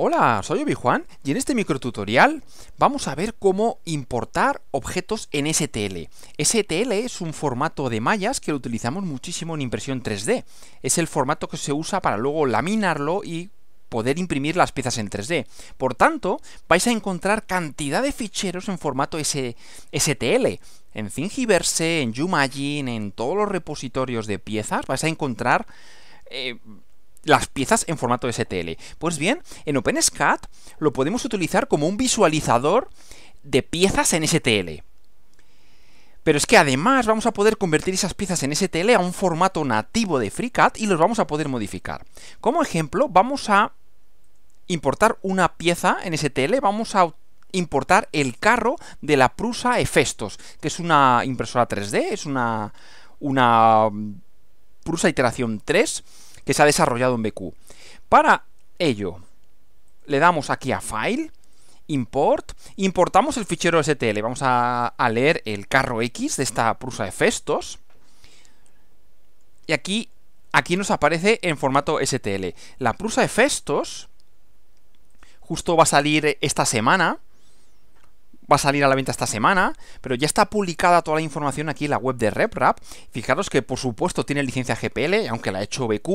Hola, soy Obi-Juan y en este microtutorial vamos a ver cómo importar objetos en STL. STL es un formato de mallas que lo utilizamos muchísimo en impresión 3D. Es el formato que se usa para luego laminarlo y poder imprimir las piezas en 3D. Por tanto, vais a encontrar cantidad de ficheros en formato STL. En Thingiverse, en Youmagine, en todos los repositorios de piezas, vais a encontrar... Eh, las piezas en formato STL. Pues bien, en OpenSCAD lo podemos utilizar como un visualizador de piezas en STL. Pero es que además vamos a poder convertir esas piezas en STL a un formato nativo de FreeCAD y los vamos a poder modificar. Como ejemplo, vamos a importar una pieza en STL, vamos a importar el carro de la Prusa Efestos... que es una impresora 3D, es una, una mm, Prusa Iteración 3, que se ha desarrollado en BQ. Para ello, le damos aquí a File, Import, importamos el fichero STL, vamos a, leer el carro X de esta prusa de Festos, y aquí, aquí nos aparece en formato STL. La prusa de Festos, justo va a salir esta semana, va a salir a la venta esta semana, pero ya está publicada toda la información aquí en la web de RepRap. Fijaros que por supuesto tiene licencia GPL, aunque la ha hecho BQ.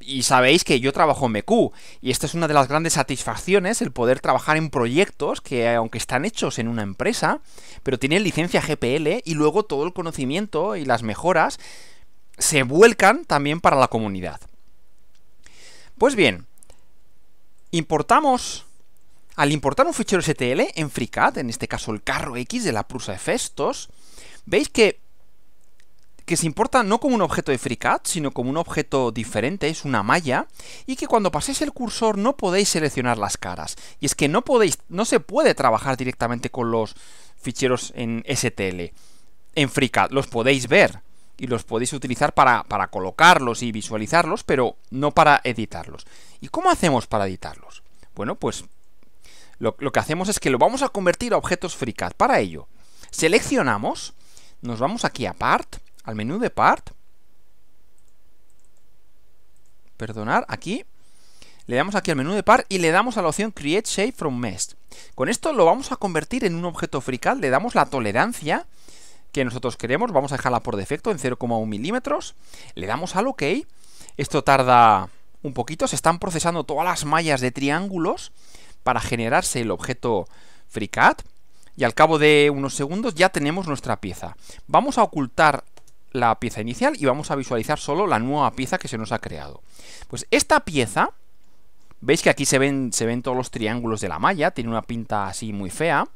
Y, sabéis que yo trabajo en BQ. Y esta es una de las grandes satisfacciones, el poder trabajar en proyectos que, aunque están hechos en una empresa, pero tienen licencia GPL y luego todo el conocimiento y las mejoras se vuelcan también para la comunidad. Pues bien, importamos al importar un fichero STL en FreeCAD, en este caso el carro X de la prusa Festos, veis que, que se importa no como un objeto de FreeCAD, sino como un objeto diferente, es una malla, y que cuando paséis el cursor no podéis seleccionar las caras. Y es que no, podéis, no se puede trabajar directamente con los ficheros en STL, en FreeCAD, los podéis ver, y los podéis utilizar para, para, colocarlos y visualizarlos, pero no para editarlos. ¿Y cómo hacemos para editarlos? Bueno, pues lo, que hacemos es que lo vamos a convertir a objetos FreeCAD. Para ello, seleccionamos, nos vamos aquí a Part, al menú de Part, perdonar, aquí, le damos aquí al menú de Part y le damos a la opción Create Shape from Mesh. Con esto lo vamos a convertir en un objeto FreeCAD, le damos la tolerancia que nosotros queremos, vamos a dejarla por defecto en 0,1 milímetros, le damos al OK, esto tarda un poquito, se están procesando todas las mallas de triángulos, para generarse el objeto FreeCAD y al cabo de unos segundos ya tenemos nuestra pieza. Vamos a ocultar la pieza inicial y vamos a visualizar solo la nueva pieza que se nos ha creado. Pues esta pieza, veis que aquí se ven, se ven todos los triángulos de la malla, tiene una pinta así muy fea,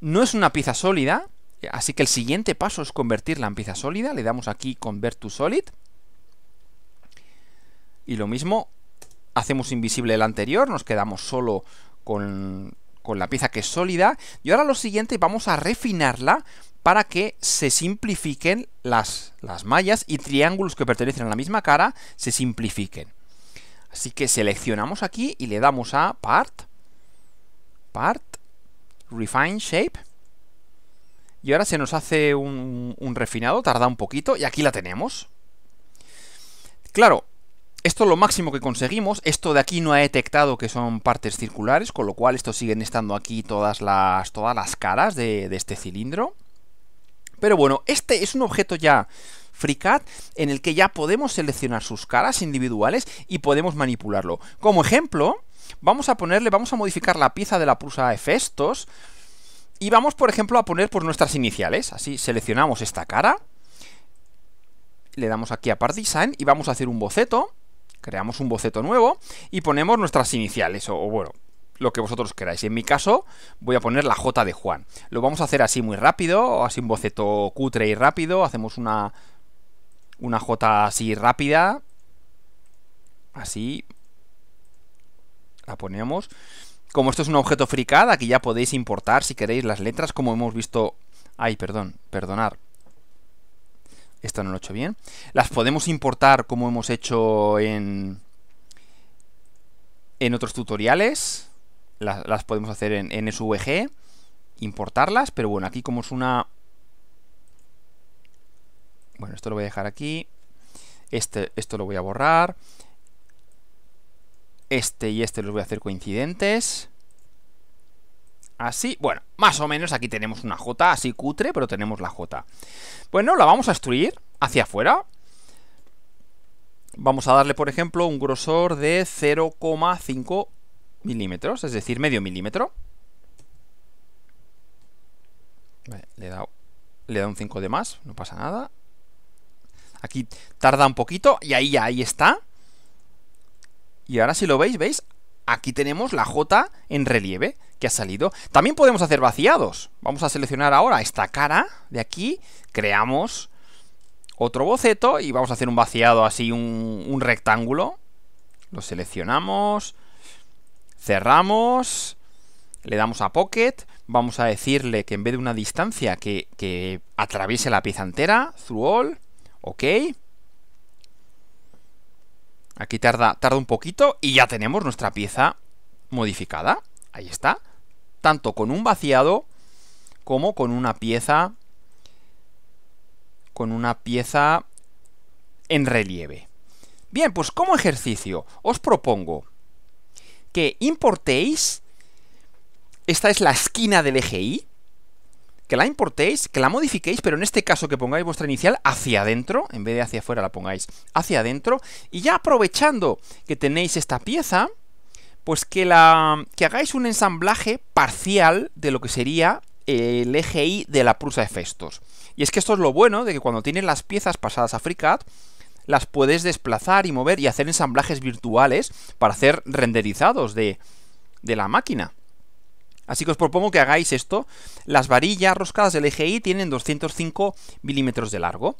no es una pieza sólida, así que el siguiente paso es convertirla en pieza sólida, le damos aquí Convert to Solid, y lo mismo hacemos invisible el anterior, nos quedamos solo con, la pieza que es sólida. Y ahora lo siguiente, vamos a refinarla para que se simplifiquen las, las mallas y triángulos que pertenecen a la misma cara, se simplifiquen. Así que seleccionamos aquí y le damos a Part, Part, Refine Shape. Y ahora se nos hace un, un refinado, tarda un poquito, y aquí la tenemos. Claro, esto es lo máximo que conseguimos, esto de aquí no ha detectado que son partes circulares, con lo cual esto siguen estando aquí todas las, todas las caras de, este cilindro. Pero bueno, este es un objeto ya FreeCAD en el que ya podemos seleccionar sus caras individuales y podemos manipularlo. Como ejemplo, vamos a ponerle, vamos a modificar la pieza de la prusa Festos y vamos, por ejemplo, a poner por nuestras iniciales. Así seleccionamos esta cara, le damos aquí a Part Design y vamos a hacer un boceto creamos un boceto nuevo y ponemos nuestras iniciales, o, bueno, lo que vosotros queráis. En mi caso, voy a poner la J de Juan. Lo vamos a hacer así muy rápido, así un boceto cutre y rápido. Hacemos una, una J así rápida. Así. La ponemos. Como esto es un objeto fricada, aquí ya podéis importar si queréis las letras, como hemos visto... Ay, perdón, perdonar. Esto no lo he hecho bien. Las podemos importar como hemos hecho en, en otros tutoriales. Las, podemos hacer en, SVG. Importarlas, pero bueno, aquí como es una... Bueno, esto lo voy a dejar aquí. Este, esto lo voy a borrar. Este y este los voy a hacer coincidentes. Así, bueno, más o menos aquí tenemos una J, así cutre, pero tenemos la J. Bueno, la vamos a extruir hacia afuera. Vamos a darle, por ejemplo, un grosor de 0,5 milímetros, es decir, medio milímetro. le he dado, le un 5 de más, no pasa nada. Aquí tarda un poquito y ahí, ahí está. Y ahora si lo veis, ¿veis? Aquí tenemos la J en relieve que ha salido. También podemos hacer vaciados. Vamos a seleccionar ahora esta cara de aquí, creamos otro boceto y vamos a hacer un vaciado así, un, rectángulo. Lo seleccionamos, cerramos, le damos a Pocket, vamos a decirle que en vez de una distancia que, atraviese la pieza entera, through all, ok. Aquí tarda, tarda un poquito y ya tenemos nuestra pieza modificada. Ahí está tanto con un vaciado como con una pieza con una pieza en relieve. Bien, pues como ejercicio os propongo que importéis esta es la esquina del eje Y, que la importéis, que la modifiquéis, pero en este caso que pongáis vuestra inicial hacia adentro, en vez de hacia afuera la pongáis hacia adentro, y ya aprovechando que tenéis esta pieza, pues que, la, que hagáis un ensamblaje parcial de lo que sería el eje Y de la prusa de Festos. Y es que esto es lo bueno de que cuando tienes las piezas pasadas a FreeCAD, las puedes desplazar y mover y hacer ensamblajes virtuales para hacer renderizados de, de la máquina. Así que os propongo que hagáis esto. Las varillas roscadas del eje Y tienen 205 milímetros de largo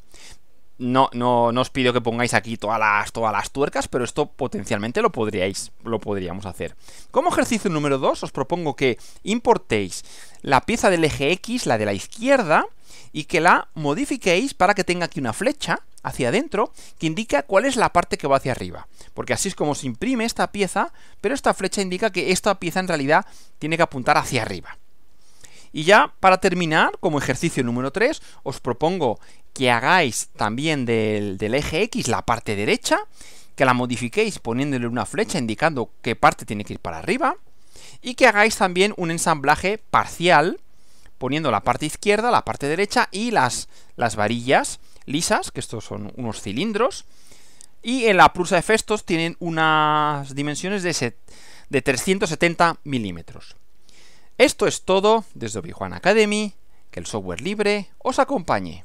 no, no, os pido que pongáis aquí todas las, todas las tuercas, pero esto potencialmente lo podríais, lo podríamos hacer. Como ejercicio número 2, os propongo que importéis la pieza del eje X, la de la izquierda, y que la modifiquéis para que tenga aquí una flecha hacia adentro que indica cuál es la parte que va hacia arriba. Porque así es como se imprime esta pieza, pero esta flecha indica que esta pieza en realidad tiene que apuntar hacia arriba. Y ya para terminar, como ejercicio número 3, os propongo que hagáis también del, eje X la parte derecha, que la modifiquéis poniéndole una flecha indicando qué parte tiene que ir para arriba, y que hagáis también un ensamblaje parcial poniendo la parte izquierda, la parte derecha y las, las varillas lisas, que estos son unos cilindros, y en la prusa de Festos tienen unas dimensiones de, de 370 milímetros. Esto es todo desde obi Academy, que el software libre os acompañe.